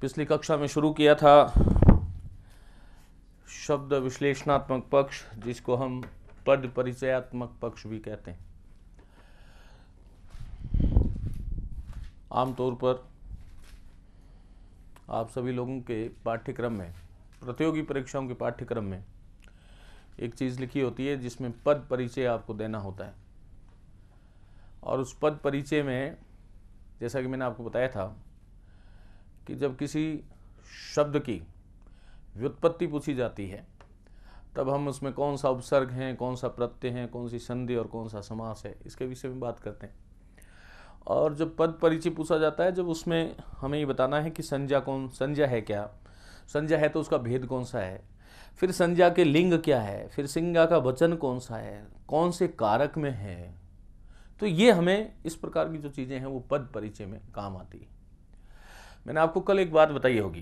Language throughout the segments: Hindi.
पिछली कक्षा में शुरू किया था शब्द विश्लेषणात्मक पक्ष जिसको हम पद परिचयात्मक पक्ष भी कहते हैं आमतौर पर आप सभी लोगों के पाठ्यक्रम में प्रतियोगी परीक्षाओं के पाठ्यक्रम में एक चीज़ लिखी होती है जिसमें पद परिचय आपको देना होता है और उस पद परिचय में जैसा कि मैंने आपको बताया था कि जब किसी शब्द की व्युत्पत्ति पूछी जाती है तब हम उसमें कौन सा उपसर्ग हैं कौन सा प्रत्यय है कौन सी संधि और कौन सा समास है इसके विषय में बात करते हैं और जब पद परिचय पूछा जाता है जब उसमें हमें ये बताना है कि संज्ञा कौन संज्ञा है क्या संज्ञा है तो उसका भेद कौन सा है फिर संज्ञा के लिंग क्या है फिर सिंगा का वचन कौन सा है कौन से कारक में है तो ये हमें इस प्रकार की जो चीज़ें हैं वो पद परिचय में काम आती है मैंने आपको कल एक बात बताई होगी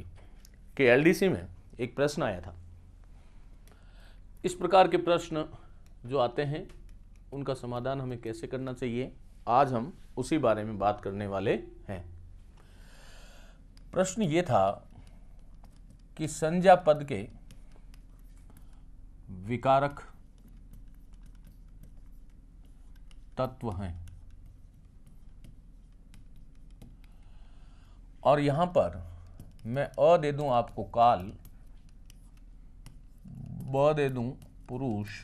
कि एलडीसी में एक प्रश्न आया था इस प्रकार के प्रश्न जो आते हैं उनका समाधान हमें कैसे करना चाहिए आज हम उसी बारे में बात करने वाले हैं प्रश्न ये था कि संज्ञा पद के विकारक तत्व हैं और यहां पर मैं अ दे दूं आपको काल ब दे दूं पुरुष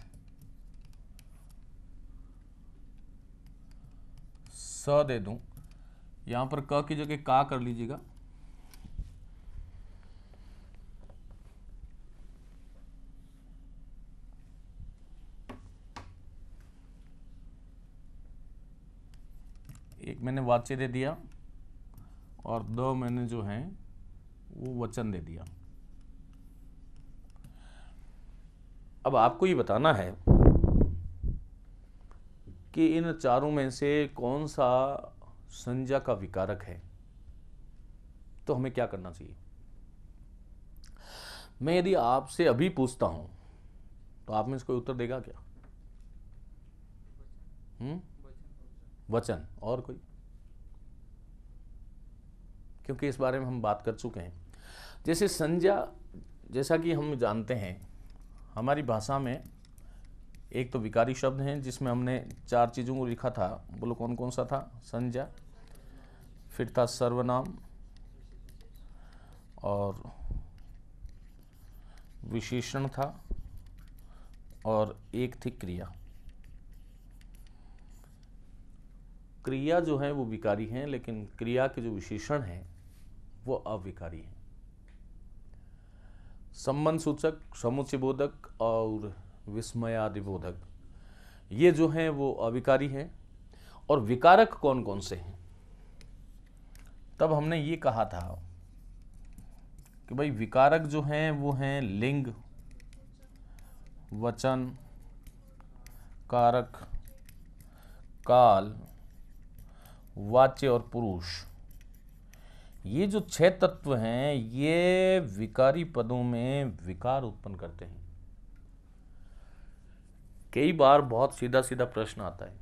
स दे दूं यहां पर क की जगह का कर लीजिएगा एक मैंने वाच्य दे दिया और दो मैंने जो है वो वचन दे दिया अब आपको ये बताना है कि इन चारों में से कौन सा संज्ञा का विकारक है तो हमें क्या करना चाहिए मैं यदि आपसे अभी पूछता हूं तो आप में इसको उत्तर देगा क्या हम्म वचन और कोई क्योंकि इस बारे में हम बात कर चुके हैं जैसे संज्ञा जैसा कि हम जानते हैं हमारी भाषा में एक तो विकारी शब्द हैं जिसमें हमने चार चीज़ों को लिखा था बोलो कौन कौन सा था संज्ञा फिर था सर्वनाम और विशेषण था और एक थी क्रिया क्रिया जो है वो विकारी हैं लेकिन क्रिया के जो विशेषण हैं वो अविकारी हैं संबंध सूचक समुचय बोधक और विस्मयादि बोधक ये जो हैं वो अविकारी हैं और विकारक कौन कौन से हैं तब हमने ये कहा था कि भाई विकारक जो हैं वो हैं लिंग वचन कारक काल वाच्य और पुरुष ये जो छह तत्व हैं ये विकारी पदों में विकार उत्पन्न करते हैं कई बार बहुत सीधा सीधा प्रश्न आता है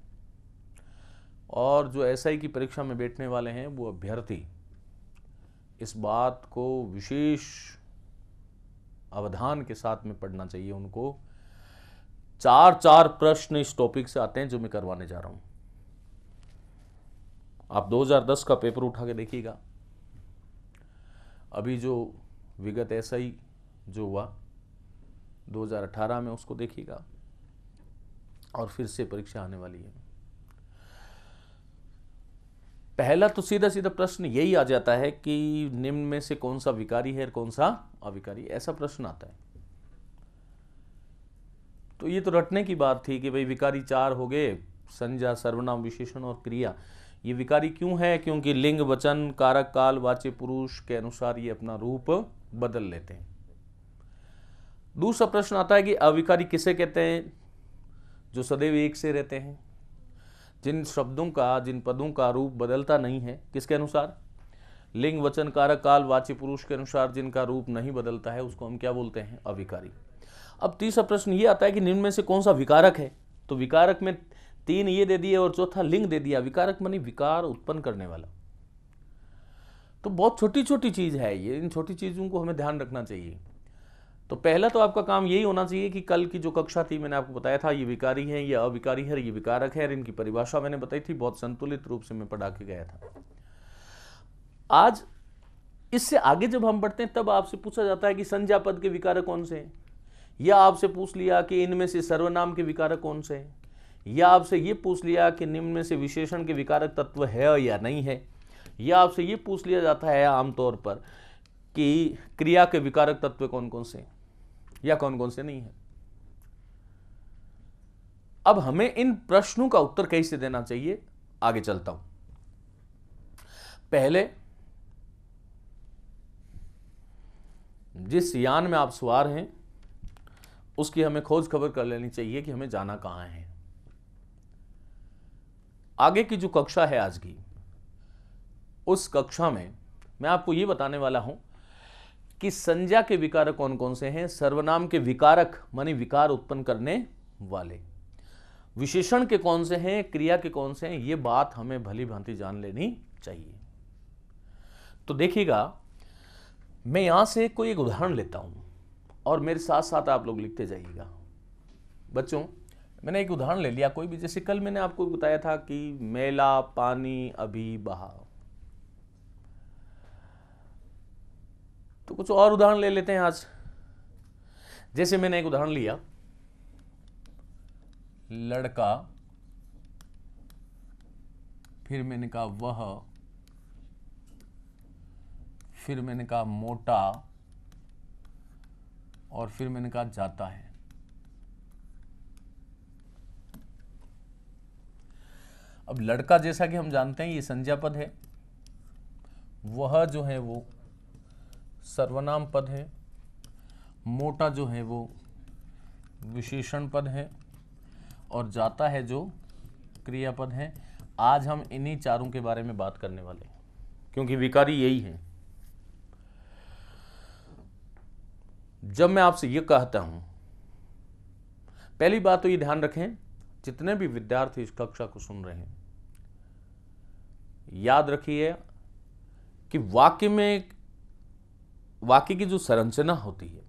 और जो एस आई की परीक्षा में बैठने वाले हैं वो अभ्यर्थी इस बात को विशेष अवधान के साथ में पढ़ना चाहिए उनको चार चार प्रश्न इस टॉपिक से आते हैं जो मैं करवाने जा रहा हूं आप 2010 का पेपर उठा के देखिएगा अभी जो विगत ऐसा ही जो हुआ 2018 में उसको देखिएगा और फिर से परीक्षा आने वाली है पहला तो सीधा सीधा प्रश्न यही आ जाता है कि निम्न में से कौन सा विकारी है और कौन सा अविकारी ऐसा प्रश्न आता है तो ये तो रटने की बात थी कि भाई विकारी चार हो गए संज्ञा सर्वनाम विशेषण और क्रिया ये विकारी क्यों है क्योंकि लिंग वचन कारक काल वाच्य पुरुष के अनुसार ये अपना रूप बदल लेते हैं दूसरा प्रश्न आता है कि अविकारी किसे कहते हैं जो सदैव एक से रहते हैं जिन शब्दों का जिन पदों का रूप बदलता नहीं है किसके अनुसार लिंग वचन कारक काल वाच्य पुरुष के अनुसार जिनका रूप नहीं बदलता है उसको हम क्या बोलते हैं अविकारी अब तीसरा प्रश्न ये आता है कि निम्न में से कौन सा विकारक है तो विकारक में तीन ये दे दिए और चौथा लिंग दे दिया विकारक मनी विकार उत्पन्न करने वाला तो बहुत छोटी छोटी चीज़ है ये इन छोटी चीज़ों को हमें ध्यान रखना चाहिए तो पहला तो आपका काम यही होना चाहिए कि कल की जो कक्षा थी मैंने आपको बताया था ये विकारी है ये अविकारी है ये विकारक है इनकी परिभाषा मैंने बताई थी बहुत संतुलित रूप से मैं पढ़ा के गया था आज इससे आगे जब हम बढ़ते हैं तब आपसे पूछा जाता है कि संज्ञा पद के विकारक कौन से हैं या आपसे पूछ लिया कि इनमें से सर्वनाम के विकारक कौन से हैं या आपसे ये पूछ लिया कि निम्न में से विशेषण के विकारक तत्व है या नहीं है या आपसे ये पूछ लिया जाता है आमतौर पर कि क्रिया के विकारक तत्व कौन कौन से हैं या कौन कौन से नहीं है अब हमें इन प्रश्नों का उत्तर कैसे देना चाहिए आगे चलता हूं पहले जिस यान में आप सवार हैं उसकी हमें खोज खबर कर लेनी चाहिए कि हमें जाना कहां है आगे की जो कक्षा है आज की उस कक्षा में मैं आपको ये बताने वाला हूं कि संज्ञा के विकारक कौन कौन से हैं सर्वनाम के विकारक मानी विकार उत्पन्न करने वाले विशेषण के कौन से हैं क्रिया के कौन से हैं ये बात हमें भली भांति जान लेनी चाहिए तो देखिएगा मैं यहां से कोई एक उदाहरण लेता हूं और मेरे साथ साथ आप लोग लिखते जाइएगा बच्चों मैंने एक उदाहरण ले लिया कोई भी जैसे कल मैंने आपको बताया था कि मेला पानी अभी बहा तो कुछ और उदाहरण ले लेते हैं आज जैसे मैंने एक उदाहरण लिया लड़का फिर मैंने कहा वह फिर मैंने कहा मोटा और फिर मैंने कहा जाता है अब लड़का जैसा कि हम जानते हैं ये संज्ञा पद है वह जो है वो सर्वनाम पद है मोटा जो है वो विशेषण पद है और जाता है जो क्रियापद है आज हम इन्हीं चारों के बारे में बात करने वाले हैं क्योंकि विकारी यही है जब मैं आपसे ये कहता हूं पहली बात तो ये ध्यान रखें जितने भी विद्यार्थी इस कक्षा को सुन रहे हैं याद रखिए कि वाक्य में वाक्य की जो संरचना होती है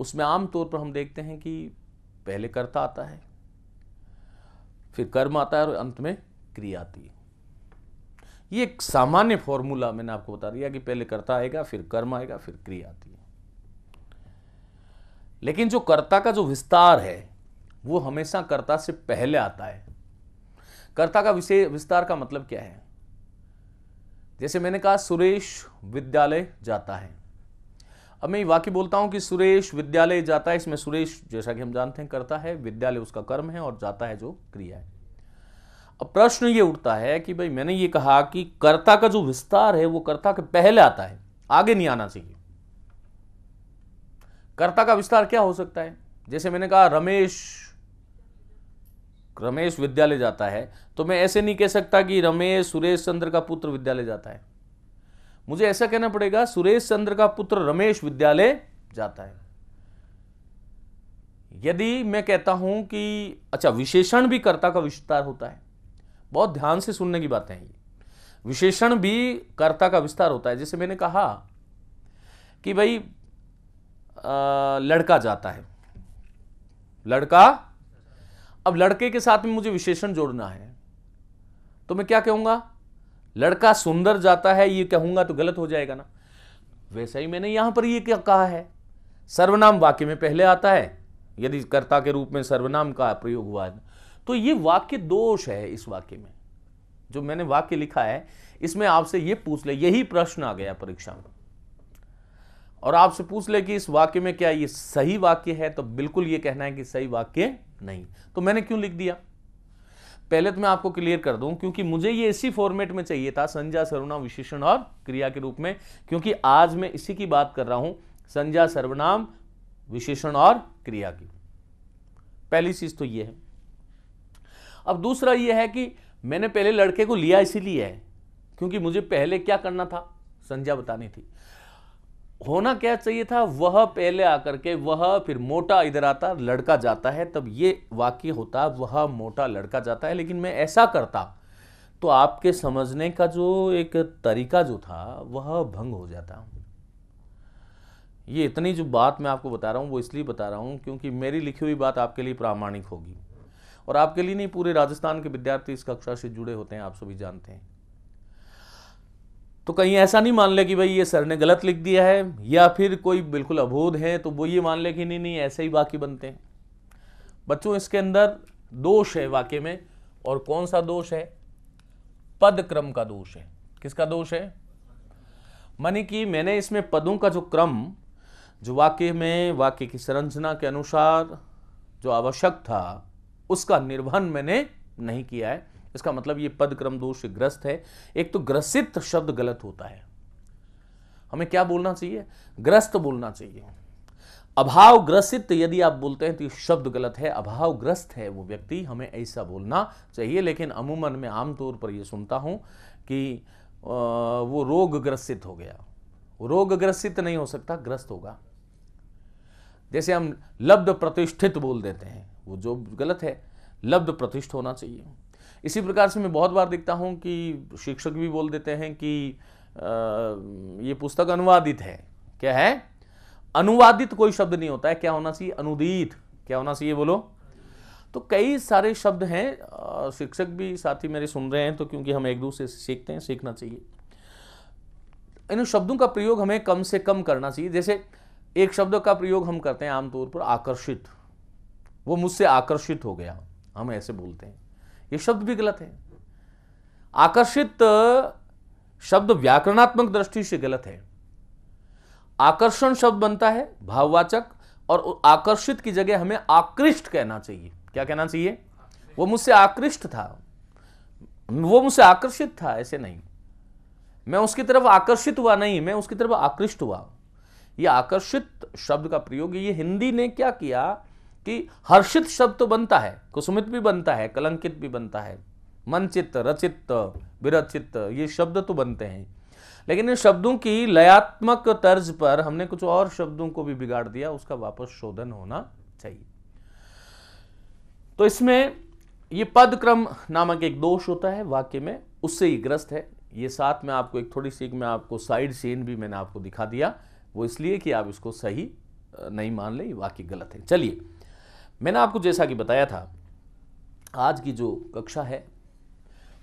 उसमें आमतौर पर हम देखते हैं कि पहले कर्ता आता है फिर कर्म आता है और अंत में क्रिया आती है ये एक सामान्य फॉर्मूला मैंने आपको बता दिया कि पहले कर्ता आएगा फिर कर्म आएगा फिर क्रिया आती है लेकिन जो कर्ता का जो विस्तार है वो हमेशा कर्ता से पहले आता है कर्ता का विशेष विस्तार का मतलब क्या है जैसे मैंने कहा सुरेश विद्यालय जाता है अब मैं ये वाक्य बोलता हूं कि सुरेश विद्यालय जाता है इसमें सुरेश जैसा कि हम जानते हैं करता है विद्यालय उसका कर्म है और जाता है जो क्रिया है अब प्रश्न ये उठता है कि भाई मैंने ये कहा कि कर्ता का जो विस्तार है वो कर्ता के पहले आता है आगे नहीं आना चाहिए कर्ता का विस्तार क्या हो सकता है जैसे मैंने कहा रमेश रमेश विद्यालय जाता है तो मैं ऐसे नहीं कह सकता कि रमेश सुरेश चंद्र का पुत्र विद्यालय जाता है मुझे ऐसा कहना पड़ेगा सुरेश चंद्र का पुत्र रमेश विद्यालय जाता है यदि मैं कहता हूं कि अच्छा विशेषण भी कर्ता का विस्तार होता है बहुत ध्यान से सुनने की बातें हैं ये विशेषण भी कर्ता का विस्तार होता है जैसे मैंने कहा कि भाई आ, लड़का जाता है लड़का अब लड़के के साथ में मुझे विशेषण जोड़ना है तो मैं क्या कहूंगा लड़का सुंदर जाता है ये कहूंगा तो गलत हो जाएगा ना वैसे ही मैंने यहां पर ये क्या कहा है सर्वनाम वाक्य में पहले आता है यदि कर्ता के रूप में सर्वनाम का प्रयोग हुआ है तो ये वाक्य दोष है इस वाक्य में जो मैंने वाक्य लिखा है इसमें आपसे ये पूछ ले यही प्रश्न आ गया परीक्षा में और आपसे पूछ ले कि इस वाक्य में क्या ये सही वाक्य है तो बिल्कुल ये कहना है कि सही वाक्य नहीं तो मैंने क्यों लिख दिया पहले तो मैं आपको क्लियर कर दूं क्योंकि मुझे ये इसी फॉर्मेट में चाहिए था संज्ञा सर्वनाम विशेषण और क्रिया के रूप में क्योंकि आज मैं इसी की बात कर रहा हूं संज्ञा सर्वनाम विशेषण और क्रिया की पहली चीज तो ये है अब दूसरा ये है कि मैंने पहले लड़के को लिया इसीलिए है क्योंकि मुझे पहले क्या करना था संज्ञा बतानी थी होना क्या चाहिए था वह पहले आकर के वह फिर मोटा इधर आता लड़का जाता है तब ये वाक्य होता वह मोटा लड़का जाता है लेकिन मैं ऐसा करता तो आपके समझने का जो एक तरीका जो था वह भंग हो जाता ये इतनी जो बात मैं आपको बता रहा हूँ वो इसलिए बता रहा हूँ क्योंकि मेरी लिखी हुई बात आपके लिए प्रामाणिक होगी और आपके लिए नहीं पूरे राजस्थान के विद्यार्थी इस कक्षा से जुड़े होते हैं आप सभी जानते हैं तो कहीं ऐसा नहीं मान ले कि भाई ये सर ने गलत लिख दिया है या फिर कोई बिल्कुल अबोध है तो वो ये मान ले कि नहीं नहीं ऐसे ही वाक्य बनते हैं बच्चों इसके अंदर दोष है वाक्य में और कौन सा दोष है पद क्रम का दोष है किसका दोष है मानी कि मैंने इसमें पदों का जो क्रम जो वाक्य में वाक्य की संरचना के अनुसार जो आवश्यक था उसका निर्वहन मैंने नहीं किया है इसका मतलब ये पद क्रम दोष से ग्रस्त है एक तो ग्रसित शब्द गलत होता है हमें क्या बोलना चाहिए ग्रस्त बोलना चाहिए अभाव ग्रसित यदि आप बोलते हैं तो ये शब्द गलत है अभाव ग्रस्त है वो व्यक्ति हमें ऐसा बोलना चाहिए लेकिन अमूमन में आमतौर पर ये सुनता हूं कि वो रोग ग्रसित हो गया रोग ग्रसित नहीं हो सकता ग्रस्त होगा जैसे हम लब्ध प्रतिष्ठित बोल देते हैं वो जो गलत है लब्ध प्रतिष्ठ होना चाहिए इसी प्रकार से मैं बहुत बार देखता हूँ कि शिक्षक भी बोल देते हैं कि आ, ये पुस्तक अनुवादित है क्या है अनुवादित कोई शब्द नहीं होता है क्या होना चाहिए अनुदित क्या होना चाहिए बोलो तो कई सारे शब्द हैं शिक्षक भी साथी मेरे सुन रहे हैं तो क्योंकि हम एक दूसरे से सीखते हैं सीखना चाहिए इन शब्दों का प्रयोग हमें कम से कम करना चाहिए जैसे एक शब्द का प्रयोग हम करते हैं आमतौर पर आकर्षित वो मुझसे आकर्षित हो गया हम ऐसे बोलते हैं ये शब्द भी गलत है आकर्षित शब्द व्याकरणात्मक दृष्टि से गलत है आकर्षण शब्द बनता है भाववाचक और आकर्षित की जगह हमें आकृष्ट कहना चाहिए क्या कहना चाहिए वो मुझसे आकृष्ट था वो मुझसे आकर्षित था ऐसे नहीं मैं उसकी तरफ आकर्षित हुआ नहीं मैं उसकी तरफ आकृष्ट हुआ ये आकर्षित शब्द का प्रयोग ये हिंदी ने क्या किया कि हर्षित शब्द तो बनता है कुसुमित भी बनता है कलंकित भी बनता है मनचित्त रचित विरचित ये शब्द तो बनते हैं लेकिन इन शब्दों की लयात्मक तर्ज पर हमने कुछ और शब्दों को भी बिगाड़ दिया उसका वापस शोधन होना चाहिए तो इसमें ये पद क्रम नामक एक दोष होता है वाक्य में उससे ही ग्रस्त है ये साथ में आपको एक थोड़ी सी मैं आपको साइड सीन भी मैंने आपको दिखा दिया वो इसलिए कि आप इसको सही नहीं मान ले वाक्य गलत है चलिए मैंने आपको जैसा कि बताया था आज की जो कक्षा है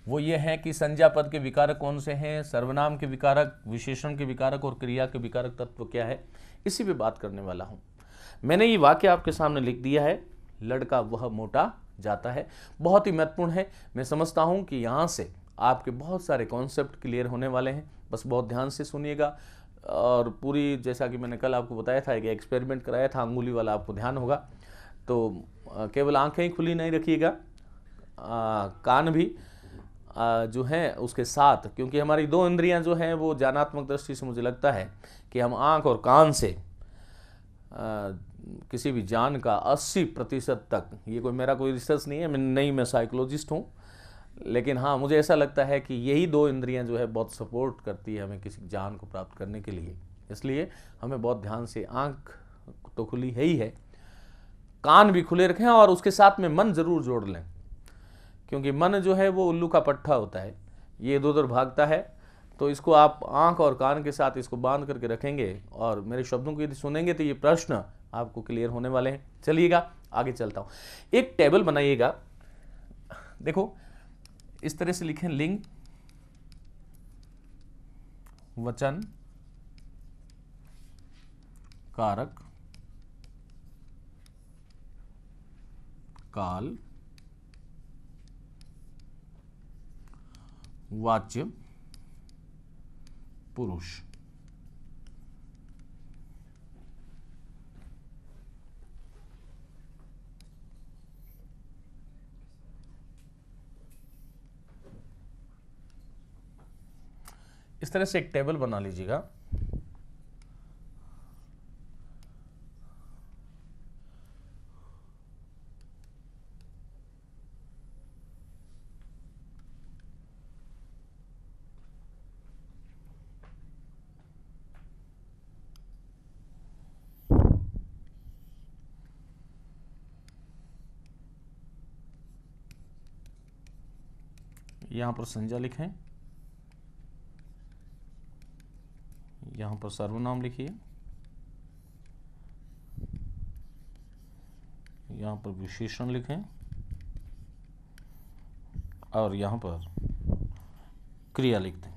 वो ये है कि संज्ञा पद के विकारक कौन से हैं सर्वनाम के विकारक विशेषण के विकारक और क्रिया के विकारक तत्व क्या है इसी पे बात करने वाला हूँ मैंने ये वाक्य आपके सामने लिख दिया है लड़का वह मोटा जाता है बहुत ही महत्वपूर्ण है मैं समझता हूँ कि यहाँ से आपके बहुत सारे कॉन्सेप्ट क्लियर होने वाले हैं बस बहुत ध्यान से सुनिएगा और पूरी जैसा कि मैंने कल आपको बताया था एक एक्सपेरिमेंट कराया था अंगुली वाला आपको ध्यान होगा तो केवल आँखें ही खुली नहीं रखिएगा कान भी आ, जो हैं उसके साथ क्योंकि हमारी दो इंद्रियां जो हैं वो ज्ञानात्मक दृष्टि से मुझे लगता है कि हम आँख और कान से आ, किसी भी जान का 80 प्रतिशत तक ये कोई मेरा कोई रिसर्च नहीं है मैं नहीं मैं साइकोलॉजिस्ट हूँ लेकिन हाँ मुझे ऐसा लगता है कि यही दो इंद्रियां जो है बहुत सपोर्ट करती है हमें किसी जान को प्राप्त करने के लिए इसलिए हमें बहुत ध्यान से आँख तो खुली है ही है कान भी खुले रखें और उसके साथ में मन ज़रूर जोड़ लें क्योंकि मन जो है वो उल्लू का पट्ठा होता है ये इधर उधर भागता है तो इसको आप आंख और कान के साथ इसको बांध करके रखेंगे और मेरे शब्दों को यदि सुनेंगे तो ये प्रश्न आपको क्लियर होने वाले हैं चलिएगा आगे चलता हूँ एक टेबल बनाइएगा देखो इस तरह से लिखें लिंग वचन कारक काल वाच्य पुरुष इस तरह से एक टेबल बना लीजिएगा यहाँ पर संज्ञा लिखें यहाँ पर सर्वनाम लिखिए यहाँ पर विशेषण लिखें और यहाँ पर क्रिया लिख दें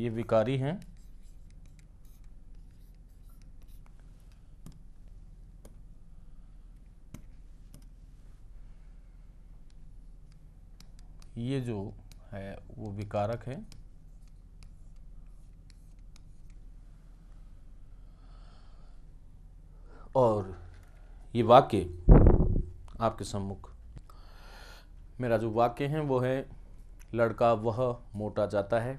ये विकारी हैं ये जो है वो विकारक है और ये वाक्य आपके सम्मुख मेरा जो वाक्य है वो है लड़का वह मोटा जाता है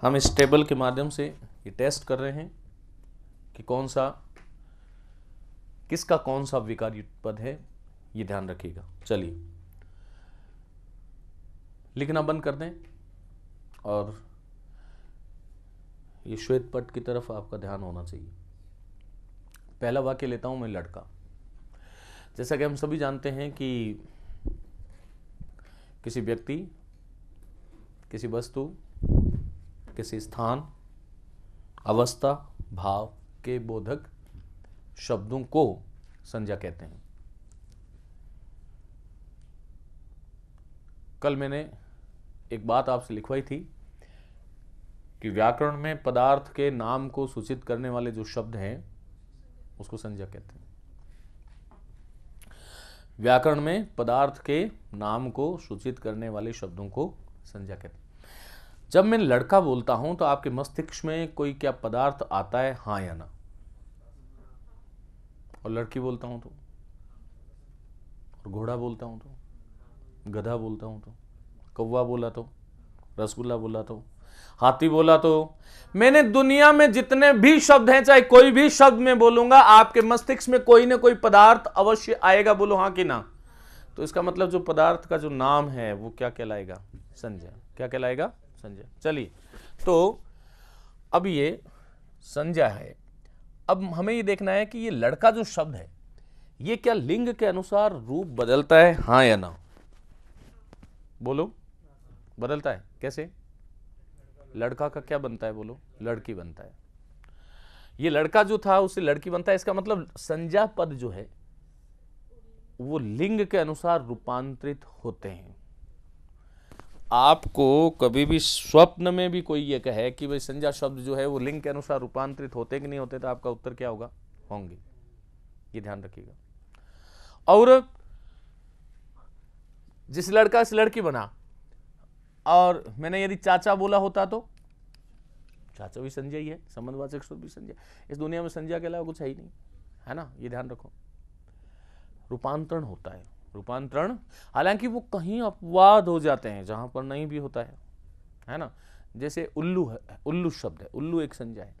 हम इस टेबल के माध्यम से ये टेस्ट कर रहे हैं कि कौन सा किसका कौन सा विकार पद है ये ध्यान रखिएगा चलिए लिखना बंद कर दें और ये श्वेत पट की तरफ आपका ध्यान होना चाहिए पहला वाक्य लेता हूं मैं लड़का जैसा कि हम सभी जानते हैं कि किसी व्यक्ति किसी वस्तु किसी स्थान अवस्था भाव के बोधक शब्दों को संज्ञा कहते हैं कल मैंने एक बात आपसे लिखवाई थी कि व्याकरण में पदार्थ के नाम को सूचित करने वाले जो शब्द हैं उसको संज्ञा कहते हैं व्याकरण में पदार्थ के नाम को सूचित करने वाले शब्दों को संज्ञा कहते हैं जब मैं लड़का बोलता हूं तो आपके मस्तिष्क में कोई क्या पदार्थ आता है हाँ या ना और लड़की बोलता हूं तो और घोड़ा बोलता हूं तो गधा बोलता हूं तो कौवा बोला तो रसगुल्ला बोला तो हाथी बोला तो मैंने दुनिया में जितने भी शब्द हैं चाहे कोई भी शब्द में बोलूंगा आपके मस्तिष्क में कोई ना कोई पदार्थ अवश्य आएगा बोलो हाँ कि ना तो इसका मतलब जो पदार्थ का जो नाम है वो क्या कहलाएगा संजय क्या कहलाएगा संजय चलिए तो अब ये संजय है अब हमें ये देखना है कि ये लड़का जो शब्द है ये क्या लिंग के अनुसार रूप बदलता है हाँ या ना बोलो बदलता है कैसे लड़का का क्या बनता है बोलो लड़की बनता है ये लड़का जो था उसे लड़की बनता है इसका मतलब संज्ञा पद जो है वो लिंग के अनुसार रूपांतरित होते हैं आपको कभी भी स्वप्न में भी कोई ये कहे कि भाई संज्ञा शब्द जो है वो लिंग के अनुसार रूपांतरित होते कि नहीं होते तो आपका उत्तर क्या होगा होंगे ये ध्यान रखिएगा और जिस लड़का से लड़की बना और मैंने यदि चाचा बोला होता तो चाचा भी संजय ही है संबंधवाचक शब्द भी संजय इस दुनिया में संजय के अलावा कुछ है ही नहीं है ना ये ध्यान रखो रूपांतरण होता है रूपांतरण हालांकि वो कहीं अपवाद हो जाते हैं जहां पर नहीं भी होता है है ना जैसे उल्लू है उल्लू शब्द है उल्लू एक संज्ञा है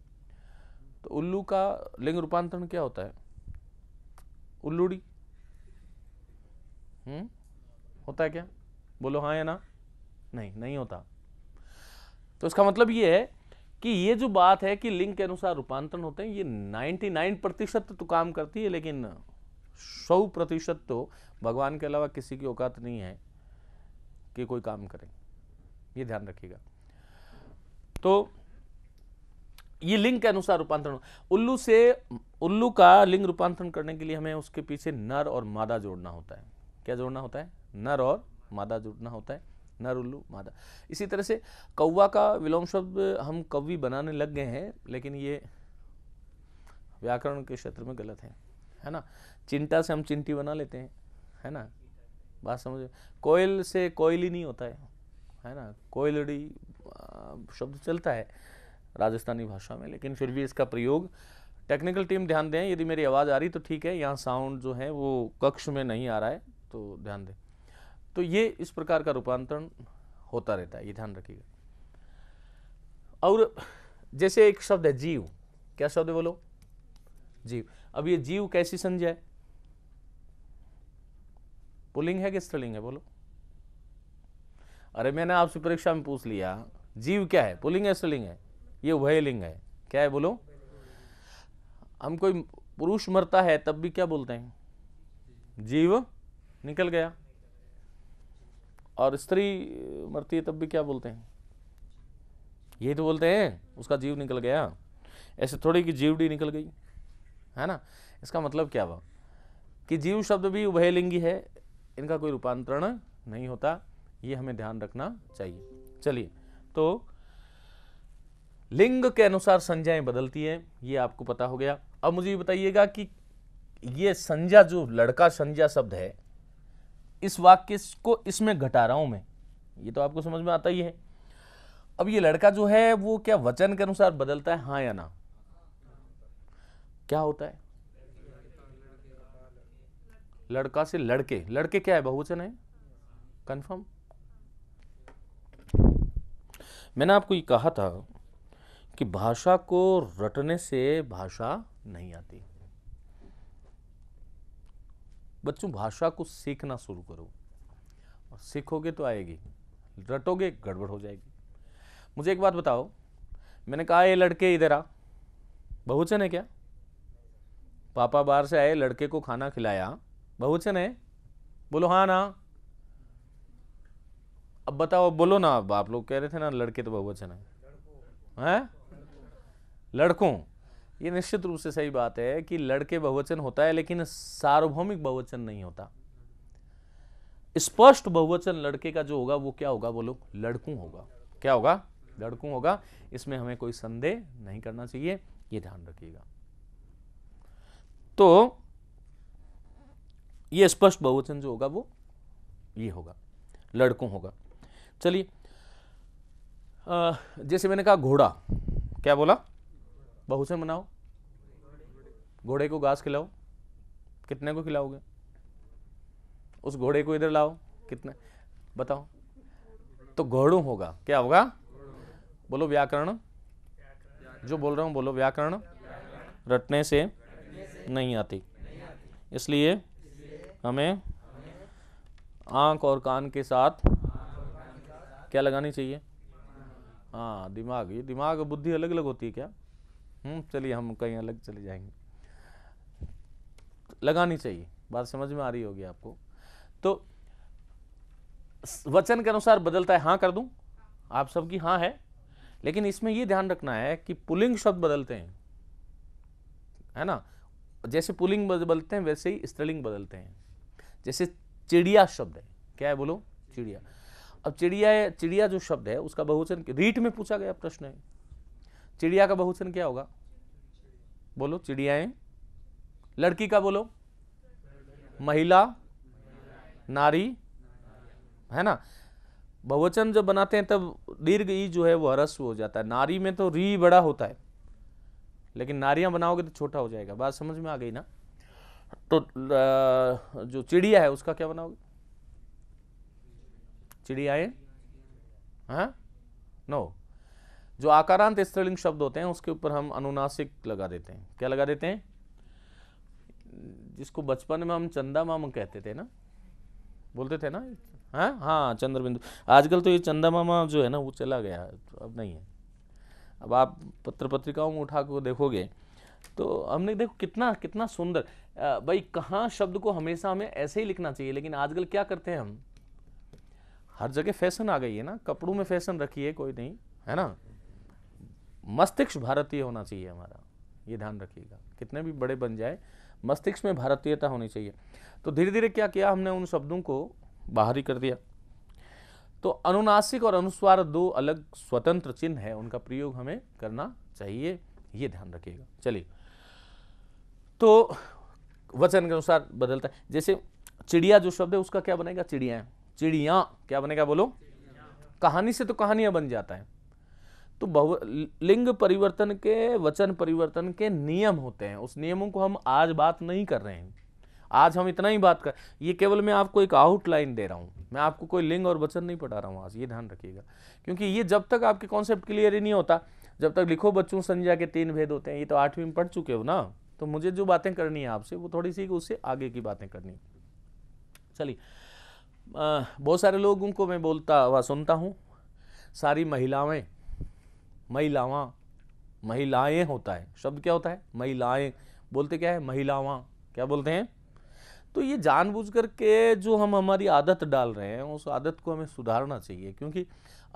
तो उल्लू का लिंग रूपांतरण क्या होता है उल्लूड़ी हम्म होता है क्या बोलो हाँ या ना नहीं नहीं होता तो इसका मतलब ये है कि ये जो बात है कि लिंग के अनुसार रूपांतरण होते हैं ये 99 प्रतिशत तो काम करती है लेकिन सौ प्रतिशत तो भगवान के अलावा किसी की औकात नहीं है कि कोई काम करें ये ध्यान रखिएगा तो ये लिंग के अनुसार रूपांतरण उल्लू से उल्लू का लिंग रूपांतरण करने के लिए हमें उसके पीछे नर और मादा जोड़ना होता है क्या जोड़ना होता है नर और मादा जोड़ना होता है नर उल्लू मादा इसी तरह से कौवा का विलोम शब्द हम कवि बनाने लग गए हैं लेकिन ये व्याकरण के क्षेत्र में गलत है है ना चिंता से हम चिंटी बना लेते हैं है ना बात समझ कोयल से कोयल ही नहीं होता है है ना कोयलड़ी शब्द चलता है राजस्थानी भाषा में लेकिन फिर भी इसका प्रयोग टेक्निकल टीम ध्यान दें यदि मेरी आवाज़ आ रही तो ठीक है यहाँ साउंड जो है वो कक्ष में नहीं आ रहा है तो ध्यान दें तो ये इस प्रकार का रूपांतरण होता रहता है ये ध्यान रखिएगा और जैसे एक शब्द है जीव क्या शब्द है बोलो जीव अब ये जीव कैसी संज्ञा है पुलिंग है कि स्त्रीलिंग है बोलो अरे मैंने आपसे परीक्षा में पूछ लिया जीव क्या है पुलिंग है स्त्रीलिंग है ये उभय लिंग है क्या है बोलो हम कोई पुरुष मरता है तब भी क्या बोलते हैं जीव निकल गया और स्त्री मरती है तब भी क्या बोलते हैं ये तो बोलते हैं उसका जीव निकल गया ऐसे थोड़ी कि जीवडी निकल गई है ना इसका मतलब क्या हुआ कि जीव शब्द भी उभयलिंगी है इनका कोई रूपांतरण नहीं होता ये हमें ध्यान रखना चाहिए चलिए तो लिंग के अनुसार संज्ञाएं बदलती हैं ये आपको पता हो गया अब मुझे ये बताइएगा कि ये संज्ञा जो लड़का संज्ञा शब्द है इस वाक्य को इसमें घटा रहा हूं मैं ये तो आपको समझ में आता ही है अब ये लड़का जो है वो क्या वचन के अनुसार बदलता है हाँ या ना क्या होता है लड़का से लड़के लड़के क्या है बहुवचन है कंफर्म मैंने आपको ये कहा था कि भाषा को रटने से भाषा नहीं आती बच्चों भाषा को सीखना शुरू करो और सीखोगे तो आएगी रटोगे गड़बड़ हो जाएगी मुझे एक बात बताओ मैंने कहा ये लड़के इधर आ बहुचन है क्या पापा बाहर से आए लड़के को खाना खिलाया बहुवचन है बोलो हाँ ना अब बताओ बोलो ना अब आप लोग कह रहे थे ना लड़के तो बहुवचन है हैं लड़कों ये निश्चित रूप से सही बात है कि लड़के बहुवचन होता है लेकिन सार्वभौमिक बहुवचन नहीं होता स्पष्ट बहुवचन लड़के का जो होगा वो क्या होगा बोलो लड़कों होगा क्या होगा लड़कों होगा इसमें हमें कोई संदेह नहीं करना चाहिए ये ध्यान रखिएगा तो ये स्पष्ट बहुवचन जो होगा वो ये होगा लड़कों होगा चलिए जैसे मैंने कहा घोड़ा क्या बोला बहुवचन बनाओ घोड़े को घास खिलाओ कितने को खिलाओगे उस घोड़े को इधर लाओ कितने बताओ तो घोड़ों होगा क्या होगा बोलो व्याकरण जो बोल रहा हूं बोलो व्याकरण रटने से नहीं आती इसलिए हमें आँख और कान के साथ क्या लगानी चाहिए हाँ दिमाग ये दिमाग बुद्धि अलग अलग होती है क्या हम्म चलिए हम कहीं अलग चले जाएंगे लगानी चाहिए बात समझ में आ रही होगी आपको तो वचन के अनुसार बदलता है हाँ कर दूं आप सबकी हाँ है लेकिन इसमें ये ध्यान रखना है कि पुलिंग शब्द बदलते हैं है ना जैसे पुलिंग बदलते हैं वैसे ही स्त्रीलिंग बदलते हैं जैसे चिड़िया शब्द है क्या है बोलो चिड़िया अब चिड़िया चिड़िया जो शब्द है उसका बहुचन रीट में पूछा गया प्रश्न है चिड़िया का बहुचन क्या होगा बोलो चिड़ियाएं लड़की का बोलो महिला नारी है ना बहुवचन जब बनाते हैं तब दीर्घ ई जो है वह ह्रस्व हो जाता है नारी में तो री बड़ा होता है लेकिन नारियां बनाओगे तो छोटा हो जाएगा बात समझ में आ गई ना तो जो चिड़िया है उसका क्या बनाओगे चिड़िया नो हाँ? जो आकारांत स्त्रीलिंग शब्द होते हैं उसके ऊपर हम अनुनासिक लगा देते हैं क्या लगा देते हैं जिसको बचपन में हम चंदा मामा कहते थे ना बोलते थे ना हाँ हाँ चंद्र बिंदु आजकल तो ये चंदा मामा जो है ना वो चला गया तो अब नहीं है अब आप पत्र पत्रिकाओं में उठा को देखोगे तो हमने देखो कितना कितना सुंदर भाई कहाँ शब्द को हमेशा हमें ऐसे ही लिखना चाहिए लेकिन आजकल क्या करते हैं हम हर जगह फैशन आ गई है ना कपड़ों में फैशन रखिए कोई नहीं है ना मस्तिष्क भारतीय होना चाहिए हमारा ये ध्यान रखिएगा कितने भी बड़े बन जाए मस्तिष्क में भारतीयता होनी चाहिए तो धीरे धीरे क्या किया हमने उन शब्दों को बाहरी कर दिया तो अनुनासिक और अनुस्वार दो अलग स्वतंत्र चिन्ह है उनका प्रयोग हमें करना चाहिए ये ध्यान रखिएगा चलिए तो वचन के अनुसार बदलता है जैसे चिड़िया जो शब्द है उसका क्या बनेगा चिड़िया चिड़िया क्या बनेगा बोलो कहानी से तो कहानियां बन जाता है तो बहु लिंग परिवर्तन के वचन परिवर्तन के नियम होते हैं उस नियमों को हम आज बात नहीं कर रहे हैं आज हम इतना ही बात कर ये केवल मैं आपको एक आउटलाइन दे रहा हूँ मैं आपको कोई लिंग और वचन नहीं पढ़ा रहा हूँ आज ये ध्यान रखिएगा क्योंकि ये जब तक आपके कॉन्सेप्ट क्लियर ही नहीं होता जब तक लिखो बच्चों संज्ञा के तीन भेद होते हैं ये तो आठवीं में पढ़ चुके हो ना तो मुझे जो बातें करनी है आपसे वो थोड़ी सी उससे आगे की बातें करनी चलिए बहुत सारे लोगों को मैं बोलता हुआ सुनता हूँ सारी महिलाएं महिलावा महिलाएं होता है शब्द क्या होता है महिलाएं बोलते क्या है महिलावा क्या बोलते हैं तो ये जानबूझ करके जो हम हमारी आदत डाल रहे हैं उस आदत को हमें सुधारना चाहिए क्योंकि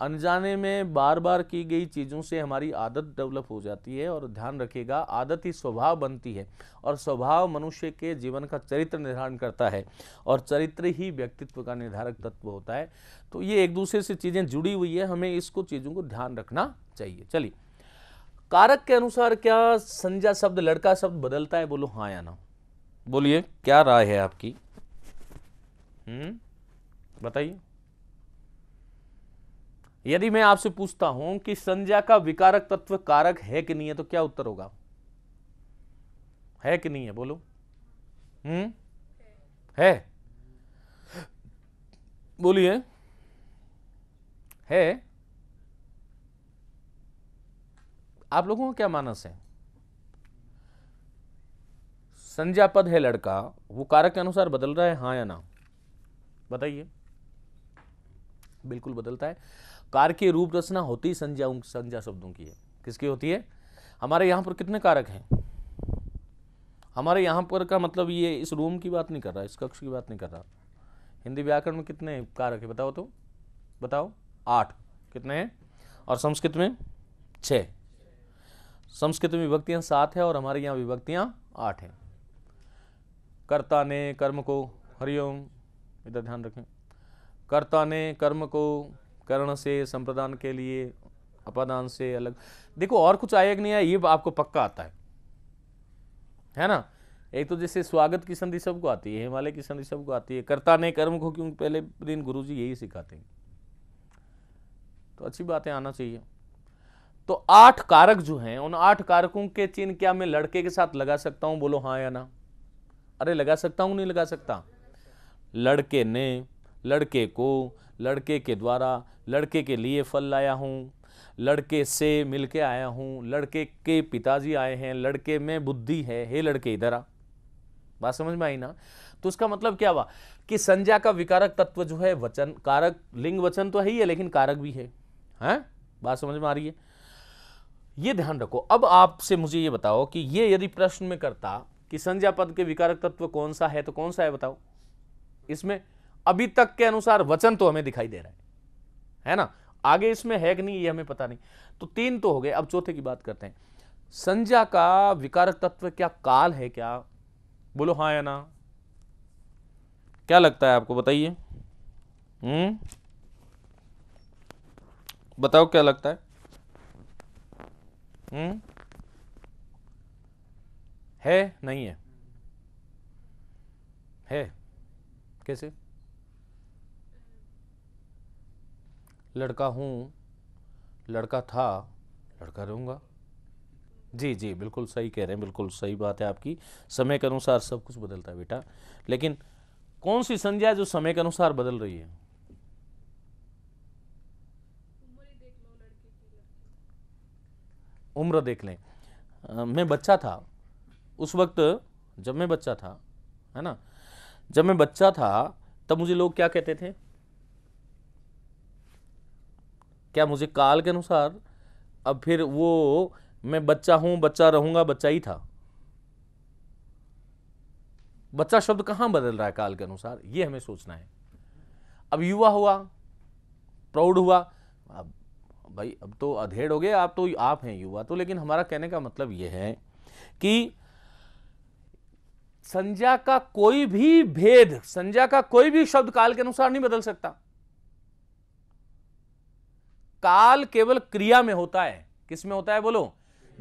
अनजाने में बार बार की गई चीज़ों से हमारी आदत डेवलप हो जाती है और ध्यान रखिएगा आदत ही स्वभाव बनती है और स्वभाव मनुष्य के जीवन का चरित्र निर्धारण करता है और चरित्र ही व्यक्तित्व का निर्धारक तत्व होता है तो ये एक दूसरे से चीज़ें जुड़ी हुई है हमें इसको चीज़ों को ध्यान रखना चाहिए चलिए कारक के अनुसार क्या संजा शब्द लड़का शब्द बदलता है बोलो हाँ या ना बोलिए क्या राय है आपकी हम्म बताइए यदि मैं आपसे पूछता हूं कि संज्ञा का विकारक तत्व कारक है कि नहीं है तो क्या उत्तर होगा है कि नहीं है बोलो हम्म है बोलिए है आप लोगों का क्या मानस है संज्ञापद है लड़का वो कारक के अनुसार बदल रहा है हाँ या ना बताइए बिल्कुल बदलता है कार की रूप रचना होती संज्ञा संज्ञा शब्दों की है किसकी होती है हमारे यहाँ पर कितने कारक हैं हमारे यहाँ पर का मतलब ये इस रूम की बात नहीं कर रहा इस कक्ष की बात नहीं कर रहा हिंदी व्याकरण में कितने कारक है बताओ तो बताओ आठ कितने हैं और संस्कृत में छः संस्कृत में विभक्तियाँ सात है और हमारे यहाँ विभक्तियाँ आठ हैं कर्ता ने कर्म को हरिओम इधर ध्यान रखें कर्ता ने कर्म को कर्ण से संप्रदान के लिए अपादान से अलग देखो और कुछ आया कि नहीं आया ये आपको पक्का आता है है ना एक तो जैसे स्वागत की संधि सबको आती है हिमालय की संधि सबको आती है कर्ता ने कर्म को क्योंकि पहले दिन गुरु जी यही सिखाते हैं तो अच्छी बातें आना चाहिए तो आठ कारक जो हैं उन आठ कारकों के चिन्ह क्या मैं लड़के के साथ लगा सकता हूं बोलो हाँ या ना अरे लगा सकता हूँ नहीं लगा सकता लड़के ने लड़के को लड़के के द्वारा लड़के के लिए फल लाया हूँ लड़के से मिल के आया हूँ लड़के के पिताजी आए हैं लड़के में बुद्धि है हे लड़के इधर आ बात समझ में आई ना तो उसका मतलब क्या हुआ कि संज्ञा का विकारक तत्व जो है वचन कारक लिंग वचन तो है ही है लेकिन कारक भी है हैं बात समझ में आ रही है ये ध्यान रखो अब आपसे मुझे ये बताओ कि ये यदि प्रश्न में करता कि संज्ञा पद के विकारक तत्व कौन सा है तो कौन सा है बताओ इसमें अभी तक के अनुसार वचन तो हमें दिखाई दे रहा है है ना आगे इसमें है कि नहीं ये हमें पता नहीं तो तीन तो हो गए अब चौथे की बात करते हैं संज्ञा का विकारक तत्व क्या काल है क्या बोलो हाँ या ना क्या लगता है आपको बताइए हम्म बताओ क्या लगता है हम्म है नहीं है है कैसे लड़का हूँ लड़का था लड़का रहूँगा जी जी बिल्कुल सही कह रहे हैं बिल्कुल सही बात है आपकी समय के अनुसार सब कुछ बदलता है बेटा लेकिन कौन सी संज्ञा जो समय के अनुसार बदल रही है उम्र देख लें मैं बच्चा था उस वक्त जब मैं बच्चा था है ना जब मैं बच्चा था तब मुझे लोग क्या कहते थे क्या मुझे काल के अनुसार अब फिर वो मैं बच्चा हूं बच्चा रहूंगा बच्चा ही था बच्चा शब्द कहां बदल रहा है काल के अनुसार ये हमें सोचना है अब युवा हुआ प्राउड हुआ अब भाई अब तो अधेड़ हो गए आप तो आप हैं युवा तो लेकिन हमारा कहने का मतलब यह है कि संज्ञा का कोई भी भेद संज्ञा का कोई भी शब्द काल के अनुसार नहीं बदल सकता काल केवल क्रिया में होता है किस में होता है बोलो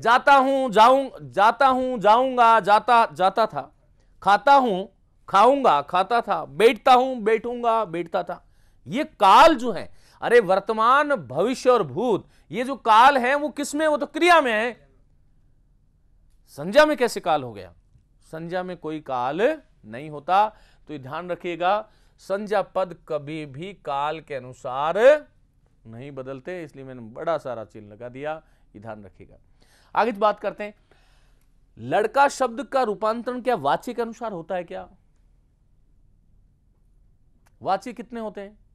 जाता हूं जाऊं जाता हूं जाऊंगा जाता जाता था खाता हूं खाऊंगा खाता था बैठता हूं बैठूंगा बैठता था ये काल जो है अरे वर्तमान भविष्य और भूत ये जो काल है वो किस में वो तो क्रिया में है संज्ञा में कैसे काल हो गया संज्ञा में कोई काल नहीं होता तो ध्यान रखिएगा संज्ञा पद कभी भी काल के अनुसार नहीं बदलते इसलिए मैंने बड़ा सारा चिन्ह लगा दिया ये ध्यान रखिएगा आगे बात करते हैं लड़का शब्द का रूपांतरण क्या वाच्य के अनुसार होता है क्या वाच्य कितने होते हैं